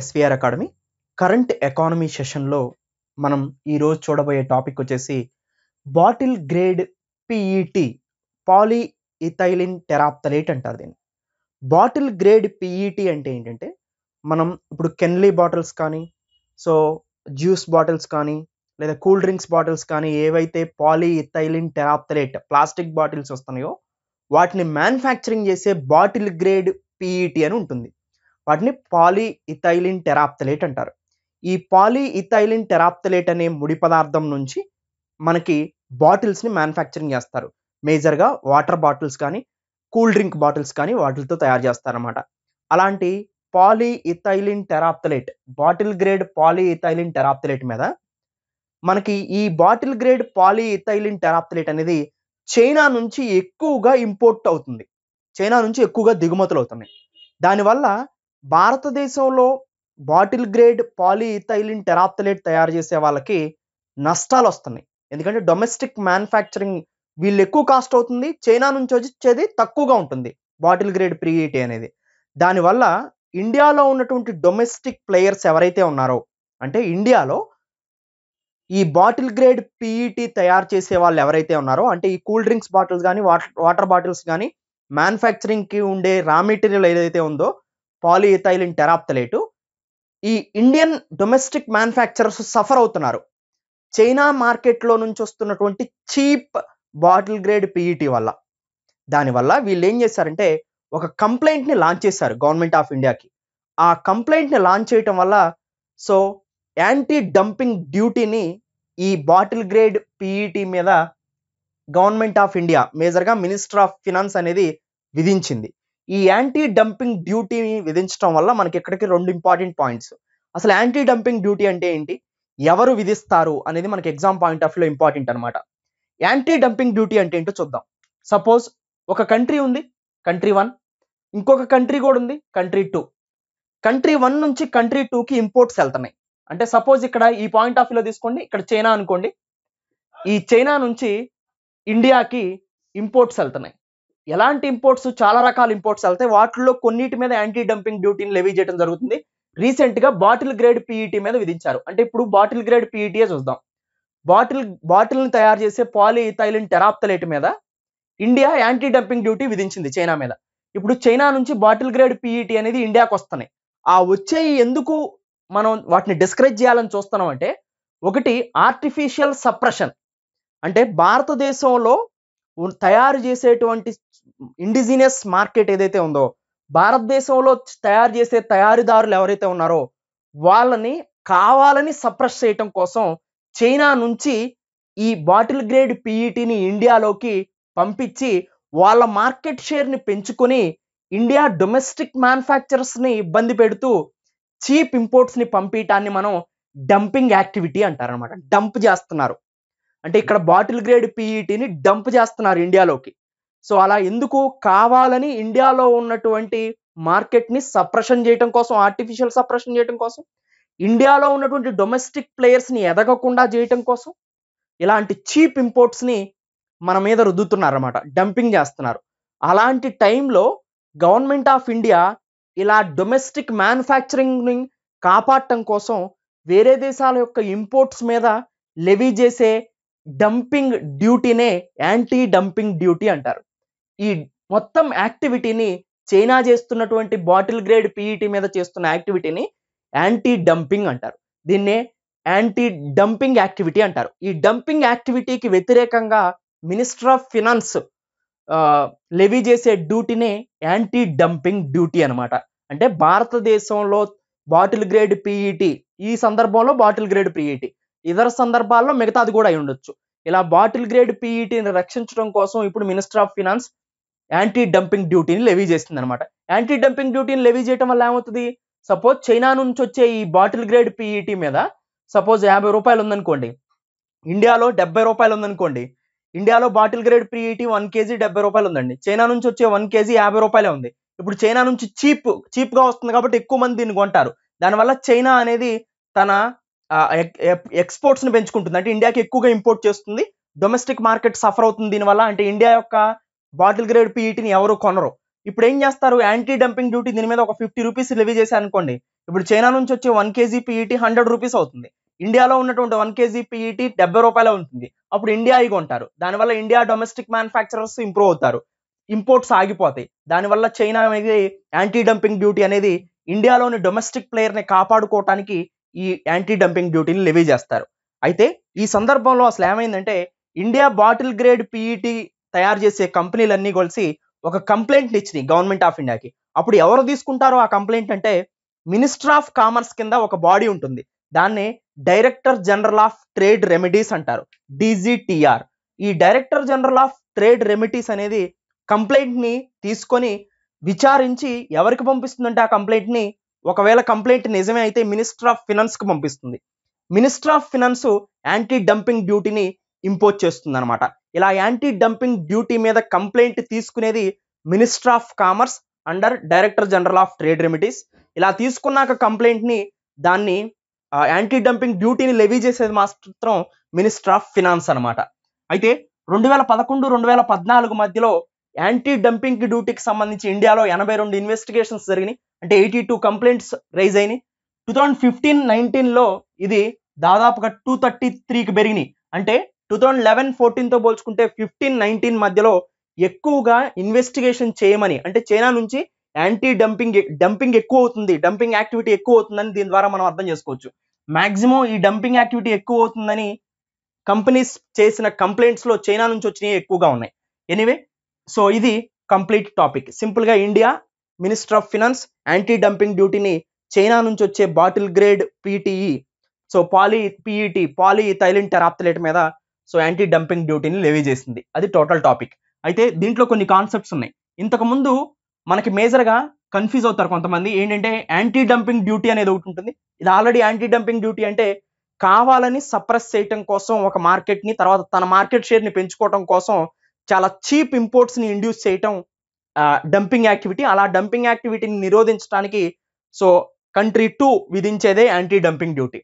SVR academy current economy సెషన్లో మనం ఈరోజు చూడబోయే టాపిక్ వచ్చేసి bottle grade PET polyethylene terephthalate అంటారు దీన్ని బాటిల్ గ్రేడ్ పిఈటి అంటే ఏంటంటే మనం ఇప్పుడు కెన్లీ బాటిల్స్ కానీ సో జ్యూస్ బాటిల్స్ కానీ లేదా కూల్ డ్రింక్స్ బాటిల్స్ కానీ ఏవైతే polyethylene terephthalate plastic bottles వస్తున్నాయో వాటిని మ్యానుఫ్యాక్చరింగ్ చేసే బాటిల్ గ్రేడ్ పిఈటి అని ఉంటుంది వాటిని పాలీ ఇథైలిన్ టెరాప్తలేట్ అంటారు ఈ పాలీ ఇథైలిన్ టెరాప్తలేట్ అనే ముడి పదార్థం నుంచి మనకి బాటిల్స్ని మ్యానుఫ్యాక్చరింగ్ చేస్తారు మేజర్గా వాటర్ బాటిల్స్ కానీ కూల్ డ్రింక్ బాటిల్స్ కానీ వాటితో తయారు చేస్తారన్నమాట అలాంటి polyethylene terephthalate bottle grade polyethylene terephthalate మీద మనకి ఈ bottle grade polyethylene terephthalate అనేది చైనా నుంచి ఎక్కువగా ఇంపోర్ట్ అవుతుంది చైనా నుంచి ఎక్కువగా దిగుమతులు అవుతున్నాయి దానివల్ల భారతదేశంలో బాటిల్ గ్రేడ్ పాలిథైలిన్ టెరాప్తలేట్ తయారు చేసే వాళ్ళకి నష్టాలు వస్తున్నాయి ఎందుకంటే డొమెస్టిక్ మ్యానుఫ్యాక్చరింగ్ వీళ్ళు ఎక్కువ కాస్ట్ అవుతుంది చైనా నుంచి వచ్చేది తక్కువగా ఉంటుంది బాటిల్ గ్రేడ్ ప్రియేటి అనేది దానివల్ల ఇండియాలో ఉన్నటువంటి డొమెస్టిక్ ప్లేయర్స్ ఎవరైతే ఉన్నారో అంటే ఇండియాలో ఈ బాటిల్ గ్రేడ్ పీఈటీ తయారు చేసే వాళ్ళు ఎవరైతే ఉన్నారో అంటే ఈ కూల్ డ్రింక్స్ బాటిల్స్ కానీ వాటర్ వాటర్ బాటిల్స్ కానీ మ్యానుఫ్యాక్చరింగ్కి ఉండే రా మెటీరియల్ ఏదైతే ఉందో పాలీఇథైలిన్ టెరాప్తలేటు ఈ ఇండియన్ డొమెస్టిక్ మ్యానుఫ్యాక్చరర్స్ సఫర్ అవుతున్నారు చైనా మార్కెట్లో నుంచి వస్తున్నటువంటి cheap bottle grade PET e వల్ల దానివల్ల వీళ్ళు ఏం చేశారంటే ఒక కంప్లైంట్ని లాంచ్ చేశారు గవర్నమెంట్ ఆఫ్ ఇండియాకి ఆ కంప్లైంట్ని లాంచ్ చేయటం వల్ల సో యాంటీ డంపింగ్ డ్యూటీని ఈ బాటిల్ గ్రేడ్ పిఈటీ e మీద గవర్నమెంట్ ఆఫ్ ఇండియా మేజర్గా మినిస్టర్ ఆఫ్ ఫినాన్స్ అనేది విధించింది ఈ యాంటీ డంపింగ్ డ్యూటీని విధించడం వల్ల మనకి ఇక్కడికి రెండు ఇంపార్టెంట్ పాయింట్స్ అసలు యాంటీ డంపింగ్ డ్యూటీ అంటే ఏంటి ఎవరు విధిస్తారు అనేది మనకి ఎగ్జామ్ పాయింట్ ఆఫ్ లో ఇంపార్టెంట్ అనమాట యాంటీ డంపింగ్ డ్యూటీ అంటే ఏంటో చూద్దాం సపోజ్ ఒక కంట్రీ ఉంది కంట్రీ వన్ ఇంకొక కంట్రీ కూడా ఉంది కంట్రీ టూ కంట్రీ వన్ నుంచి కంట్రీ టూకి ఇంపోర్ట్స్ వెళ్తున్నాయి అంటే సపోజ్ ఇక్కడ ఈ పాయింట్ ఆఫ్ వ్యూలో తీసుకోండి ఇక్కడ చైనా అనుకోండి ఈ చైనా నుంచి ఇండియాకి ఇంపోర్ట్స్ వెళ్తున్నాయి ఎలాంటి ఇంపోర్ట్స్ చాలా రకాల ఇంపోర్ట్స్ వెళ్తాయి వాటిల్లో కొన్నిటి మీద యాంటీ డంపింగ్ డ్యూటీని లెవీ చేయడం జరుగుతుంది రీసెంట్ గా బాటిల్ గ్రేడ్ పీఈటీ మీద విధించారు అంటే ఇప్పుడు బాటిల్ గ్రేడ్ పీఈటీయే చూద్దాం బాటిల్ బాటిల్ని తయారు చేసే పాలిథైలిన్ టెరాప్తలేట్ మీద ఇండియా యాంటీ డంపింగ్ డ్యూటీ విధించింది చైనా మీద ఇప్పుడు చైనా నుంచి బాటిల్ గ్రేడ్ పీఈటీ అనేది ఇండియాకు వస్తున్నాయి ఆ వచ్చే ఎందుకు మనం వాటిని డిస్కరేజ్ చేయాలని చూస్తున్నాం అంటే ఒకటి ఆర్టిఫిషియల్ సప్రెషన్ అంటే భారతదేశంలో తయారు చేసేటువంటి ఇండిజినియస్ మార్కెట్ ఏదైతే ఉందో భారతదేశంలో తయారు చేసే తయారీదారులు ఎవరైతే ఉన్నారో వాళ్ళని కావాలని సప్రెస్ చేయటం కోసం చైనా నుంచి ఈ బాటిల్ గ్రేడ్ పిఈటిని ఇండియాలోకి పంపించి వాళ్ళ మార్కెట్ షేర్ని పెంచుకొని ఇండియా డొమెస్టిక్ మ్యానుఫ్యాక్చరర్స్ని ఇబ్బంది పెడుతూ చీప్ ఇంపోర్ట్స్ని పంపించటాన్ని మనం డంపింగ్ యాక్టివిటీ అంటారనమాట డంప్ చేస్తున్నారు అంటే ఇక్కడ బాటిల్ గ్రేడ్ పీఈటీని డంప్ చేస్తున్నారు ఇండియాలోకి సో అలా ఎందుకు కావాలని ఇండియాలో ఉన్నటువంటి మార్కెట్ని సప్రెషన్ చేయడం కోసం ఆర్టిఫిషియల్ సప్రెషన్ చేయడం కోసం ఇండియాలో ఉన్నటువంటి డొమెస్టిక్ ప్లేయర్స్ని ఎదగకుండా చేయటం కోసం ఇలాంటి చీప్ ఇంపోర్ట్స్ని మన మీద రుద్దుతున్నారు అనమాట డంపింగ్ చేస్తున్నారు అలాంటి టైంలో గవర్నమెంట్ ఆఫ్ ఇండియా ఇలా డొమెస్టిక్ మ్యానుఫ్యాక్చరింగ్ని కాపాడటం కోసం వేరే దేశాల యొక్క ఇంపోర్ట్స్ మీద లెవీ చేసే డంపింగ్ డ్యూటీనే యాంటీ డంపింగ్ డ్యూటీ అంటారు ఈ మొత్తం యాక్టివిటీని చైనా చేస్తున్నటువంటి బాటిల్ గ్రేడ్ పీఈటీ మీద చేస్తున్న యాక్టివిటీని యాంటీ డంపింగ్ అంటారు దీన్నే యాంటీ డంపింగ్ యాక్టివిటీ అంటారు ఈ డంపింగ్ యాక్టివిటీకి వ్యతిరేకంగా మినిస్టర్ ఆఫ్ ఫినాన్స్ లెవీ చేసే డ్యూటీనే యాంటీ డంపింగ్ డ్యూటీ అనమాట అంటే భారతదేశంలో బాటిల్ గ్రేడ్ పీఈటీ ఈ సందర్భంలో బాటిల్ గ్రేడ్ పీఈటీ ఇతర సందర్భాల్లో మిగతాది కూడా అయి ఉండొచ్చు ఇలా బాటిల్ గ్రేడ్ పీఈటీని e రక్షించడం కోసం ఇప్పుడు minister of finance anti dumping డ్యూటీని లెవీ చేసింది అనమాట యాంటీ డంపింగ్ డ్యూటీని లెవీ చేయడం వల్ల ఏమవుతుంది సపోజ్ చైనా నుంచి వచ్చే ఈ బాటిల్ గ్రేడ్ పీఈటీ e మీద సపోజ్ యాభై రూపాయలు ఉందనుకోండి ఇండియాలో డెబ్బై రూపాయలు ఉందనుకోండి ఇండియాలో bottle grade PET e one KG డెబ్బై రూపాయలు ఉందండి చైనా నుంచి వచ్చే వన్ కేజీ యాభై రూపాయలే ఉంది ఇప్పుడు చైనా నుంచి చీప్ చీప్గా వస్తుంది కాబట్టి ఎక్కువ మంది దీన్ని కొంటారు దానివల్ల చైనా అనేది తన ఎక్స్పోర్ట్స్ని పెంచుకుంటుంది అంటే ఇండియాకి ఎక్కువగా ఇంపోర్ట్ చేస్తుంది డొమెస్టిక్ మార్కెట్ సఫర్ అవుతుంది దీనివల్ల అంటే ఇండియా యొక్క బాటిల్ గ్రేడ్ పీఈటీని ఎవరు కొనరు ఇప్పుడు ఏం చేస్తారు యాంటీ డంపింగ్ డ్యూటీ దీని మీద ఒక ఫిఫ్టీ రూపీస్ లెవీ చేసి అనుకోండి ఇప్పుడు చైనా నుంచి వచ్చే one KG PET hundred rupees అవుతుంది ఇండియాలో ఉన్నటువంటి వన్ కేజీ పీఈటీ డెబ్బై రూపాయలు ఉంటుంది అప్పుడు ఇండియా ఇగ ఉంటారు దానివల్ల ఇండియా డొమెస్టిక్ మ్యానుఫ్యాక్చరర్స్ ఇంప్రూవ్ అవుతారు ఇంపోర్ట్స్ ఆగిపోతాయి దానివల్ల చైనా అనేది యాంటీ డంపింగ్ డ్యూటీ అనేది ఇండియాలోని డొమెస్టిక్ ప్లేయర్ని కాపాడుకోవటానికి ఈ యాంటీ డంపింగ్ డ్యూటీని లెవీ చేస్తారు అయితే ఈ సందర్భంలో అసలు ఏమైందంటే ఇండియా బాటిల్ గ్రేడ్ పిఈటి తయారు చేసే కంపెనీలన్నీ కలిసి ఒక కంప్లైంట్ ఇచ్చినాయి గవర్నమెంట్ ఆఫ్ ఇండియాకి అప్పుడు ఎవరు తీసుకుంటారో ఆ కంప్లైంట్ అంటే మినిస్టర్ ఆఫ్ కామర్స్ కింద ఒక బాడీ ఉంటుంది దాన్ని director general of trade remedies అంటారు డీజీటీఆర్ ఈ director general of trade remedies అనేది కంప్లైంట్ని తీసుకొని విచారించి ఎవరికి పంపిస్తుందంటే ఆ కంప్లైంట్ని ఒకవేళ కంప్లైంట్ నిజమే అయితే మినిస్టర్ ఆఫ్ కు పంపిస్తుంది minister of finance anti dumping డ్యూటీని ఇంపోజ్ చేస్తుంది అనమాట ఇలా యాంటీ డంపింగ్ డ్యూటీ మీద కంప్లైంట్ తీసుకునేది minister of commerce under director general of trade remedies ఇలా తీసుకున్నాక కంప్లైంట్ని దాన్ని యాంటీ డంపింగ్ డ్యూటీని లెవీ చేసేది మాత్రం మినిస్టర్ ఆఫ్ ఫినాన్స్ అనమాట అయితే రెండు వేల పదకొండు రెండు వేల పద్నాలుగు మధ్యలో యాంటీ డంపింగ్ డ్యూటీకి సంబంధించి ఇండియాలో ఎనభై రెండు ఇన్వెస్టిగేషన్స్ జరిగినాయి అంటే ఎయిటీ టూ కంప్లైంట్స్ రైజ్ అయినాయి టూ థౌజండ్ ఫిఫ్టీన్ నైన్టీన్లో ఇది దాదాపుగా టూ థర్టీ త్రీకి పెరిగినాయి అంటే టూ థౌజండ్ లెవెన్ ఫోర్టీన్తో పోల్చుకుంటే ఫిఫ్టీన్ నైన్టీన్ మధ్యలో ఎక్కువగా ఇన్వెస్టిగేషన్ చేయమని అంటే చైనా నుంచి యాంటీ డంపింగ్ డంపింగ్ ఎక్కువ అవుతుంది డంపింగ్ యాక్టివిటీ ఎక్కువ అవుతుందని దీని ద్వారా మనం అర్థం చేసుకోవచ్చు మ్యాక్సిమం ఈ డంపింగ్ యాక్టివిటీ ఎక్కువ అవుతుందని కంపెనీస్ చేసిన కంప్లైంట్స్లో చైనా నుంచి వచ్చినవి ఎక్కువగా ఉన్నాయి ఎనీవే సో ఇది కంప్లీట్ టాపిక్ సింపుల్గా India minister of finance anti dumping డ్యూటీని చైనా నుంచి వచ్చే bottle grade PTE so poly PET polyethylene terephthalate మీద సో యాంటీ డంపింగ్ డ్యూటీని లెవీ చేసింది అది టోటల్ టాపిక్ అయితే దీంట్లో కొన్ని కాన్సెప్ట్స్ ఉన్నాయి ఇంతకుముందు మనకి మేజర్గా కన్ఫ్యూజ్ అవుతారు కొంతమంది ఏంటంటే యాంటీ డంపింగ్ డ్యూటీ అనేది ఒకటి ఉంటుంది ఇది ఆల్రెడీ యాంటీ డంపింగ్ డ్యూటీ అంటే కావాలని సప్రెస్ చేయటం కోసం ఒక మార్కెట్ని తర్వాత తన మార్కెట్ షేర్ని పెంచుకోవటం కోసం చాలా చీప్ ఇంపోర్ట్స్ని ఇండ్యూస్ చేయటం డంపింగ్ యాక్టివిటీ అలా డంపింగ్ యాక్టివిటీని నిరోధించడానికి సో కంట్రీ టూ విధించేదే యాంటీ డంపింగ్ డ్యూటీ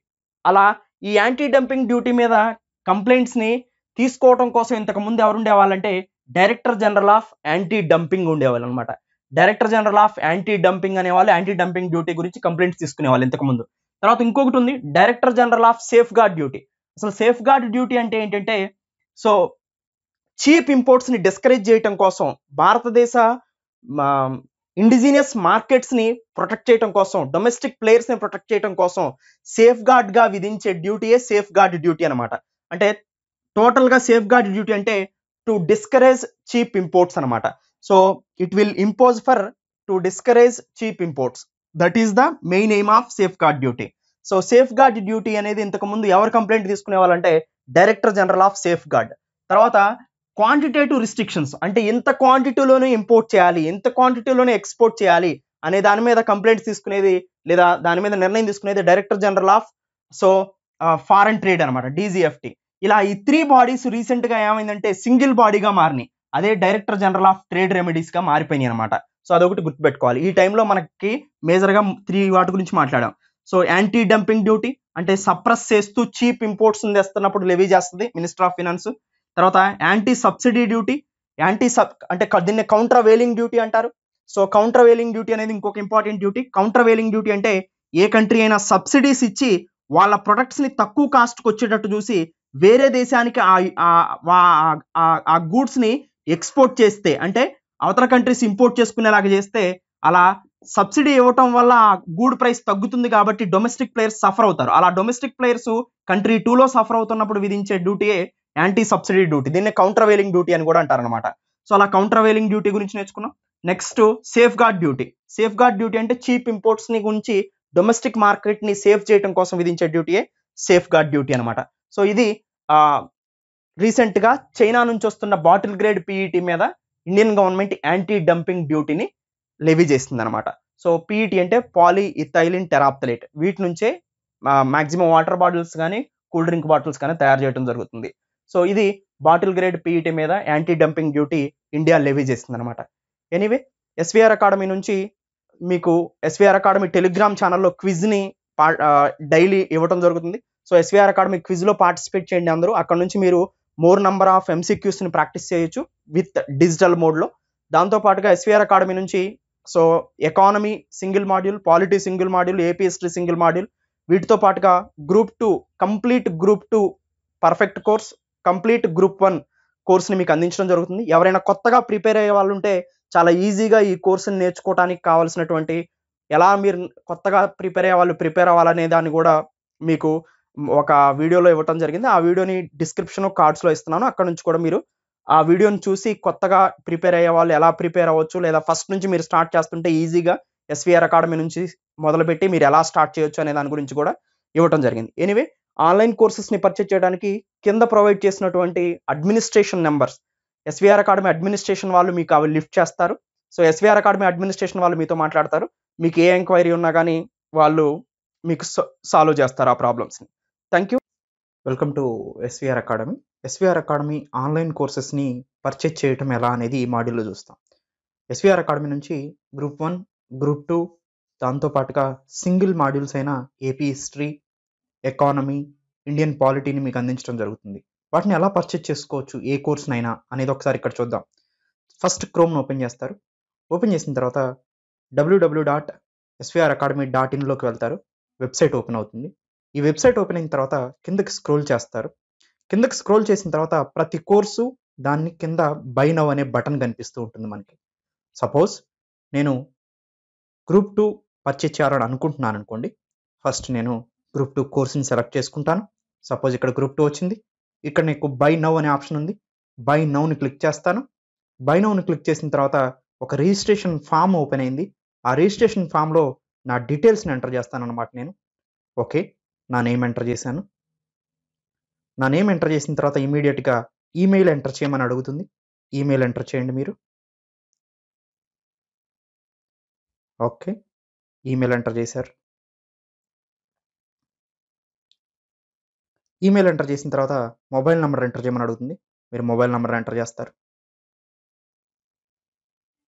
అలా ఈ యాంటీ డంపింగ్ డ్యూటీ మీద కంప్లైంట్స్ని తీసుకోవడం కోసం ఇంతకుముందు ఎవరు ఉండేవాళ్ళంటే director general of anti dumping ఉండేవాళ్ళు అనమాట director general of anti dumping అనేవాళ్ళు యాంటీ డంపింగ్ డ్యూటీ గురించి కంప్లైంట్స్ తీసుకునేవాళ్ళు ఇంతకుముందు తర్వాత ఇంకొకటి ఉంది director general of safe gourd duty అసలు సేఫ్ గార్డ్ డ్యూటీ అంటే ఏంటంటే సో చీప్ ఇంపోర్ట్స్ని డిస్కరేజ్ చేయటం కోసం భారతదేశ ఇండిజినియస్ మార్కెట్స్ని ప్రొటెక్ట్ చేయడం కోసం డొమెస్టిక్ ప్లేయర్స్ని ప్రొటెక్ట్ చేయడం కోసం సేఫ్ గార్డ్గా విధించే డ్యూటీయే సేఫ్ గార్డ్ డ్యూటీ అనమాట అంటే టోటల్గా సేఫ్ గార్డ్ డ్యూటీ అంటే టు డిస్కరేజ్ చీప్ ఇంపోర్ట్స్ అనమాట so it will impose for to discourage cheap imports that is the main aim of safe gourd duty so safe gourd duty అనేది ఇంతకుముందు ఎవరు కంప్లైంట్ తీసుకునే వాళ్ళంటే director general of safeguard తర్వాత quantitative restrictions అంటే ఎంత క్వాంటిటీలోనే import చేయాలి ఎంత క్వాంటిటీలోనే ఎక్స్పోర్ట్ చేయాలి అనే దాని మీద కంప్లైంట్స్ తీసుకునేది లేదా దాని మీద నిర్ణయం తీసుకునేది director general of so foreign trade అనమాట డీజీఎఫ్టీ ఇలా ఈ త్రీ బాడీస్ రీసెంట్గా ఏమైందంటే సింగిల్ బాడీగా మారినాయి అదే డైరెక్టర్ జనరల్ ఆఫ్ ట్రేడ్ రెమెడీస్గా మారిపోయినాయి అనమాట సో అదొకటి గుర్తుపెట్టుకోవాలి ఈ టైంలో మనకి మేజర్గా త్రీ వాటి గురించి మాట్లాడాం సో యాంటీ డంపింగ్ డ్యూటీ అంటే సప్రెస్ చేస్తూ చీప్ ఇంపోర్ట్స్ తెస్తున్నప్పుడు లెవీ చేస్తుంది మినిస్టర్ ఆఫ్ ఫినాన్స్ తర్వాత anti subsidy duty anti sub అంటే దీన్ని కౌంటర్ వేలింగ్ డ్యూటీ అంటారు సో కౌంటర్ వేలింగ్ డ్యూటీ అనేది ఇంకొక important duty countervailing duty అంటే ఏ కంట్రీ అయినా సబ్సిడీస్ ఇచ్చి వాళ్ళ ప్రొడక్ట్స్ని తక్కువ కాస్ట్కి వచ్చేటట్టు చూసి వేరే దేశానికి ఆ గూడ్స్ని ఎక్స్పోర్ట్ చేస్తే అంటే అవతల కంట్రీస్ ఇంపోర్ట్ చేసుకునేలాగా చేస్తే అలా సబ్సిడీ ఇవ్వటం వల్ల ఆ గూడ్ ప్రైస్ తగ్గుతుంది కాబట్టి డొమెస్టిక్ ప్లేయర్స్ సఫర్ అవుతారు అలా డొమెస్టిక్ ప్లేయర్స్ కంట్రీ టూలో సఫర్ అవుతున్నప్పుడు విధించే డ్యూటీయే యాంటీ సబ్సిడీ డ్యూటీ దీన్ని కౌంటర్ వేలింగ్ డ్యూటీ అని కూడా అంటారనమాట సో అలా వేలింగ్ డ్యూటీ గురించి నేర్చుకున్నాం next safe gourd duty safe gourd duty అంటే చీప్ ఇంపోర్ట్స్ ని గురించి డొమెస్టిక్ మార్కెట్ ని సేఫ్ చేయడం కోసం విధించే డ్యూటీయే సేఫ్ గార్డ్ డ్యూటీ అనమాట సో ఇది రీసెంట్ గా చైనా నుంచి వస్తున్న బాటిల్ గ్రేడ్ పీఈటీ మీద ఇండియన్ గవర్నమెంట్ యాంటీ డంపింగ్ డ్యూటీని లెవీ చేసింది అనమాట సో పీఈటీ e అంటే పాలీ ఇథైలిన్ టెరాప్తలేట్ వీటి నుంచే మ్యాక్సిమం వాటర్ బాటిల్స్ కానీ కూల్ డ్రింక్ బాటిల్స్ కానీ తయారు చేయడం జరుగుతుంది సో ఇది బాటిల్ గ్రేడ్ పీఈటీ e మీద anti dumping duty India levy చేస్తుంది అనమాట ఎనీవే ఎస్విఆర్ అకాడమీ నుంచి మీకు ఎస్విఆర్ అకాడమీ టెలిగ్రామ్ ఛానల్లో క్విజ్ని పా డైలీ ఇవ్వడం జరుగుతుంది సో ఎస్విఆర్ అకాడమీ క్విజ్లో పార్టిసిపేట్ చేయండి అందరూ అక్కడ నుంచి మీరు మోర్ నంబర్ ఆఫ్ ఎంసీక్యూస్ని ప్రాక్టీస్ చేయొచ్చు విత్ డిజిటల్ మోడ్లో దాంతోపాటుగా ఎస్విఆర్ అకాడమీ నుంచి so economy single module polity single module AP history single module వీటితో పాటుగా group two complete group two perfect course complete group one కోర్సుని మీకు అందించడం జరుగుతుంది ఎవరైనా కొత్తగా ప్రిపేర్ అయ్యే వాళ్ళు ఉంటే చాలా ఈజీగా ఈ కోర్సుని నేర్చుకోవడానికి కావాల్సినటువంటి ఎలా మీరు కొత్తగా ప్రిపేర్ అయ్యే వాళ్ళు ప్రిపేర్ అవ్వాలనే దాన్ని కూడా మీకు ఒక వీడియోలో ఇవ్వటం జరిగింది ఆ వీడియోని డిస్క్రిప్షన్ కార్డ్స్లో ఇస్తున్నాను అక్కడ నుంచి కూడా మీరు ఆ వీడియోని చూసి కొత్తగా ప్రిపేర్ అయ్యే వాళ్ళు ఎలా ప్రిపేర్ అవ్వచ్చు లేదా ఫస్ట్ నుంచి మీరు స్టార్ట్ చేస్తుంటే ఈజీగా ఎస్విఆర్ అకాడమీ నుంచి మొదలుపెట్టి మీరు ఎలా స్టార్ట్ చేయొచ్చు అనే దాని గురించి కూడా ఇవ్వటం జరిగింది ఎనివే ఆన్లైన్ కోర్సెస్ని పర్చేజ్ చేయడానికి కింద ప్రొవైడ్ చేసినటువంటి administration numbers SVR academy administration వాళ్ళు మీకు అవి లిఫ్ట్ చేస్తారు సో ఎస్విఆర్ అకాడమీ అడ్మినిస్ట్రేషన్ వాళ్ళు మీతో మాట్లాడతారు మీకు ఏ ఎంక్వైరీ ఉన్నా కానీ వాళ్ళు మీకు సాల్వ్ చేస్తారు ఆ ప్రాబ్లమ్స్ని thank you welcome to SVR Academy SVR Academy online కోర్సెస్ని పర్చేజ్ చేయటం ఎలా అనేది ఈ మాడ్యూల్లో చూస్తాం ఎస్విఆర్ అకాడమీ నుంచి గ్రూప్ వన్ గ్రూప్ టూ దాంతోపాటుగా సింగిల్ మాడ్యూల్స్ అయిన ఏపీ హిస్టరీ ఎకానమీ ఇండియన్ పాలిటీని మీకు అందించడం జరుగుతుంది వాటిని ఎలా పర్చేజ్ చేసుకోవచ్చు ఏ కోర్సునైనా అనేది ఒకసారి ఇక్కడ చూద్దాం ఫస్ట్ క్రోమ్ను ఓపెన్ చేస్తారు ఓపెన్ చేసిన తర్వాత WWW dot SVR Academy dot ఇన్లోకి వెళ్తారు వెబ్సైట్ ఓపెన్ అవుతుంది ఈ వెబ్సైట్ ఓపెన్ అయిన తర్వాత కిందకి స్క్రోల్ చేస్తారు కిందకి స్క్రోల్ చేసిన తర్వాత ప్రతి కోర్సు దాన్ని కింద బై నవ్ అనే బటన్ కనిపిస్తూ ఉంటుంది మనకి సపోజ్ నేను గ్రూప్ టూ పర్చేజ్ చేయాలని అనుకుంటున్నాను అనుకోండి ఫస్ట్ నేను గ్రూప్ టూ కోర్స్ని సెలెక్ట్ చేసుకుంటాను సపోజ్ ఇక్కడ గ్రూప్ టూ వచ్చింది ఇక్కడ నీకు బై నౌ అనే ఆప్షన్ ఉంది బై నౌని క్లిక్ చేస్తాను బై నౌని క్లిక్ చేసిన తర్వాత ఒక రిజిస్ట్రేషన్ ఫామ్ ఓపెన్ అయింది ఆ రిజిస్ట్రేషన్ ఫామ్లో నా డీటెయిల్స్ని ఎంటర్ చేస్తాను అనమాట నేను ఓకే నా నేమ్ ఎంటర్ చేశాను నా నేమ్ ఎంటర్ చేసిన తర్వాత ఇమీడియట్గా ఈమెయిల్ ఎంటర్ చేయమని అడుగుతుంది ఈమెయిల్ ఎంటర్ చేయండి మీరు ఓకే ఈమెయిల్ ఎంటర్ చేశారు ఈమెయిల్ ఎంటర్ చేసిన తర్వాత మొబైల్ నెంబర్ ఎంటర్ చేయమని అడుగుతుంది మీరు మొబైల్ నెంబర్ ఎంటర్ చేస్తారు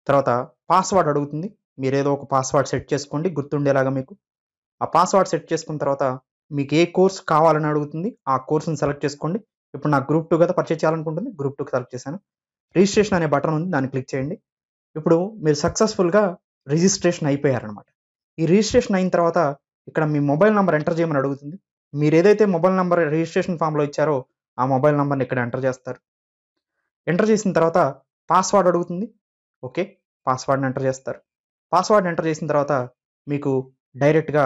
తర్వాత పాస్వర్డ్ అడుగుతుంది మీరు ఏదో ఒక పాస్వర్డ్ సెట్ చేసుకోండి గుర్తుండేలాగా మీకు ఆ పాస్వర్డ్ సెట్ చేసుకున్న తర్వాత మీకు ఏ కోర్స్ కావాలని అడుగుతుంది ఆ కోర్సును సెలెక్ట్ చేసుకోండి ఇప్పుడు నా గ్రూప్ టూ కదా పర్చేస్ చేయాలనుకుంటుంది గ్రూప్ టూకి సెలెక్ట్ చేశాను రిజిస్ట్రేషన్ అనే బటన్ ఉంది దాన్ని క్లిక్ చేయండి ఇప్పుడు మీరు సక్సెస్ఫుల్గా రిజిస్ట్రేషన్ అయిపోయారనమాట ఈ రిజిస్ట్రేషన్ అయిన తర్వాత ఇక్కడ మీ మొబైల్ నెంబర్ ఎంటర్ చేయమని అడుగుతుంది మీరు ఏదైతే మొబైల్ నెంబర్ రిజిస్ట్రేషన్ ఫామ్లో ఇచ్చారో ఆ మొబైల్ నెంబర్ని ఇక్కడ ఎంటర్ చేస్తారు ఎంటర్ చేసిన తర్వాత పాస్వర్డ్ అడుగుతుంది ఓకే పాస్వర్డ్ని ఎంటర్ చేస్తారు పాస్వర్డ్ ఎంటర్ చేసిన తర్వాత మీకు డైరెక్ట్గా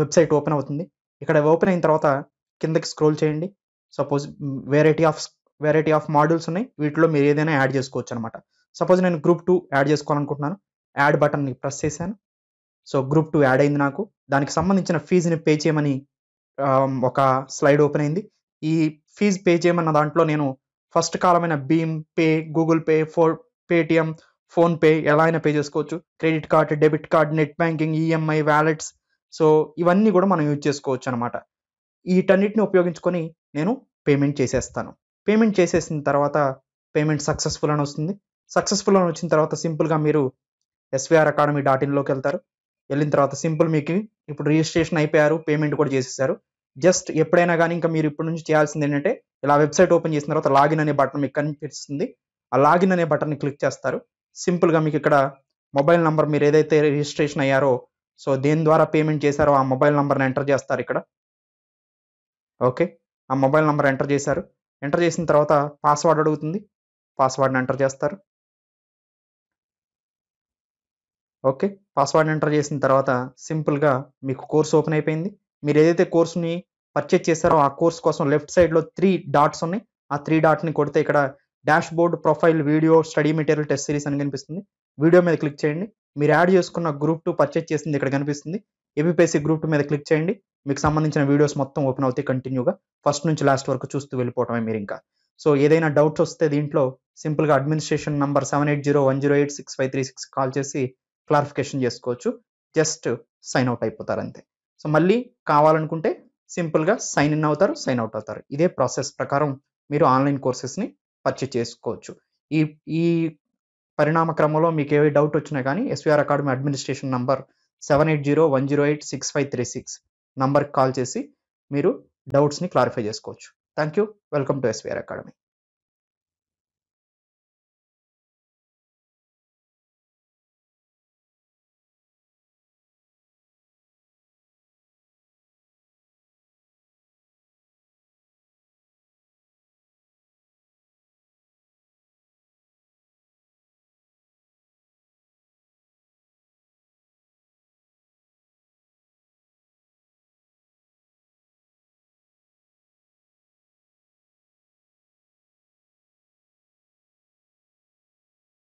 వెబ్సైట్ ఓపెన్ అవుతుంది ఇక్కడ ఓపెన్ అయిన తర్వాత కిందకి స్క్రోల్ చేయండి suppose variety of variety of modules ఉన్నాయి వీటిలో మీరు ఏదైనా యాడ్ చేసుకోవచ్చు అనమాట సపోజ్ నేను గ్రూప్ టూ యాడ్ చేసుకోవాలనుకుంటున్నాను యాడ్ బటన్ని ప్రెస్ చేశాను సో గ్రూప్ టూ యాడ్ అయింది నాకు దానికి సంబంధించిన ఫీజుని పే చేయమని ఒక స్లైడ్ ఓపెన్ అయింది ఈ ఫీజ్ పే చేయమన్న దాంట్లో నేను ఫస్ట్ కాలమైన భీమ్ పే గూగుల్ పే ఫో పేటిఎం ఫోన్పే ఎలా అయినా పే చేసుకోవచ్చు credit card debit card net banking EMI wallets so ఇవన్నీ కూడా మనం యూజ్ చేసుకోవచ్చు అనమాట వీటన్నిటిని ఉపయోగించుకొని నేను పేమెంట్ చేసేస్తాను పేమెంట్ చేసేసిన తర్వాత పేమెంట్ సక్సెస్ఫుల్ అని వస్తుంది సక్సెస్ఫుల్ అని వచ్చిన తర్వాత సింపుల్గా మీరు ఎస్విఆర్ అకాడమీ డాట్ ఇన్లోకి వెళ్తారు వెళ్ళిన తర్వాత సింపుల్ మీకు ఇప్పుడు రిజిస్ట్రేషన్ అయిపోయారు పేమెంట్ కూడా చేసేసారు జస్ట్ ఎప్పుడైనా కానీ ఇంకా మీరు ఇప్పటి నుంచి చేయాల్సింది ఏంటంటే ఇలా వెబ్సైట్ ఓపెన్ చేసిన తర్వాత లాగిన్ అనే బటన్ మీకు కనిపిస్తుంది ఆ లాగిన్ అనే బటన్ని క్లిక్ చేస్తారు సింపుల్గా మీకు ఇక్కడ మొబైల్ నంబర్ మీరు ఏదైతే రిజిస్ట్రేషన్ అయ్యారో సో దేని ద్వారా పేమెంట్ చేశారో ఆ మొబైల్ నంబర్ని ఎంటర్ చేస్తారు ఇక్కడ ఓకే ఆ మొబైల్ నంబర్ ఎంటర్ చేశారు ఎంటర్ చేసిన తర్వాత పాస్వర్డ్ అడుగుతుంది పాస్వర్డ్ని ఎంటర్ చేస్తారు ఓకే పాస్వర్డ్ ఎంటర్ చేసిన తర్వాత సింపుల్గా మీకు కోర్స్ ఓపెన్ అయిపోయింది మీరు ఏదైతే కోర్సుని పర్చేజ్ చేశారో ఆ కోర్స్ కోసం లెఫ్ట్ సైడ్లో త్రీ డాట్స్ ఉన్నాయి ఆ త్రీ డాట్ని కొడితే ఇక్కడ dashboard profile video study material test series అని కనిపిస్తుంది వీడియో మీద క్లిక్ చేయండి మీరు యాడ్ చేసుకున్న గ్రూప్ టూ పర్చేజ్ చేసింది ఇక్కడ కనిపిస్తుంది ఏబిపిఎస్సి గ్రూప్ టు మీద క్లిక్ చేయండి మీకు సంబంధించిన వీడియోస్ మొత్తం ఓపెన్ అవుతాయి కంటిన్యూగా ఫస్ట్ నుంచి లాస్ట్ వరకు చూస్తూ వెళ్ళిపోవటమే మీరు ఇంకా సో ఏదైనా డౌట్స్ వస్తే దీంట్లో సింపుల్గా administration number seven eight zero one zero eight six five three six call చేసి క్లారిఫికేషన్ చేసుకోవచ్చు జస్ట్ సైన్ అవుట్ అయిపోతారు అంతే సో మళ్ళీ కావాలనుకుంటే సింపుల్గా సైన్ ఇన్ అవుతారు సైన్ అవుట్ అవుతారు ఇదే ప్రాసెస్ ప్రకారం మీరు ఆన్లైన్ కోర్సెస్ని పర్చేజ్ చేసుకోవచ్చు ఈ ఈ పరిణామ క్రమంలో మీకు ఏ డౌట్ వచ్చినా కానీ SVR academy administration number seven eight zero one zero eight six five three six నంబర్కి కాల్ చేసి మీరు డౌట్స్ని క్లారిఫై చేసుకోవచ్చు thank you welcome to SVR academy